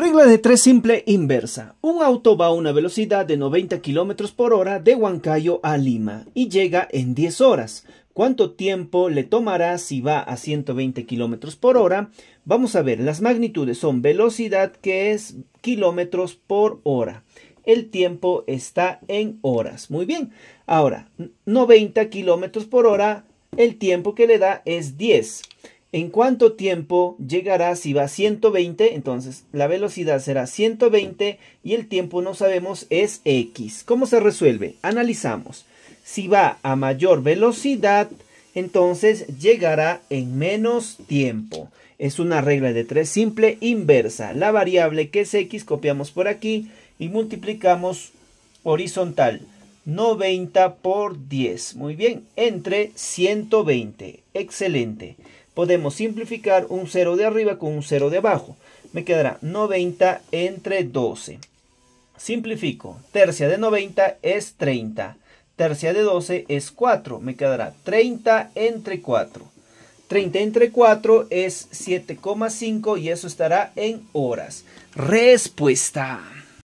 Regla de tres simple inversa. Un auto va a una velocidad de 90 km por hora de Huancayo a Lima y llega en 10 horas. ¿Cuánto tiempo le tomará si va a 120 km por hora? Vamos a ver, las magnitudes son velocidad que es kilómetros por hora. El tiempo está en horas. Muy bien. Ahora, 90 km por hora, el tiempo que le da es 10. ¿En cuánto tiempo llegará? Si va a 120, entonces la velocidad será 120 y el tiempo no sabemos es x. ¿Cómo se resuelve? Analizamos. Si va a mayor velocidad, entonces llegará en menos tiempo. Es una regla de 3 simple inversa. La variable que es x copiamos por aquí y multiplicamos horizontal. 90 por 10. Muy bien, entre 120. Excelente podemos simplificar un 0 de arriba con un 0 de abajo. Me quedará 90 entre 12. Simplifico. Tercia de 90 es 30. Tercia de 12 es 4. Me quedará 30 entre 4. 30 entre 4 es 7,5 y eso estará en horas. Respuesta.